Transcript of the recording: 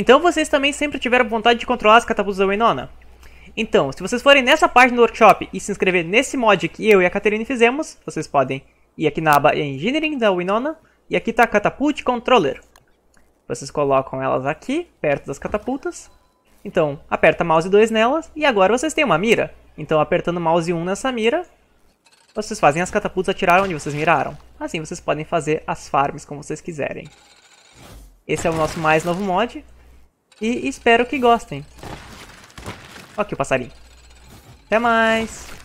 Então vocês também sempre tiveram vontade de controlar as catapultas da Winona? Então, se vocês forem nessa página do workshop e se inscrever nesse mod que eu e a Caterine fizemos, vocês podem ir aqui na aba Engineering da Winona, e aqui está Catapult Controller. Vocês colocam elas aqui, perto das catapultas. Então, aperta mouse 2 nelas, e agora vocês têm uma mira. Então, apertando mouse 1 nessa mira, vocês fazem as catapultas atirar onde vocês miraram. Assim vocês podem fazer as farms como vocês quiserem. Esse é o nosso mais novo mod, e espero que gostem. Aqui o passarinho. Até mais!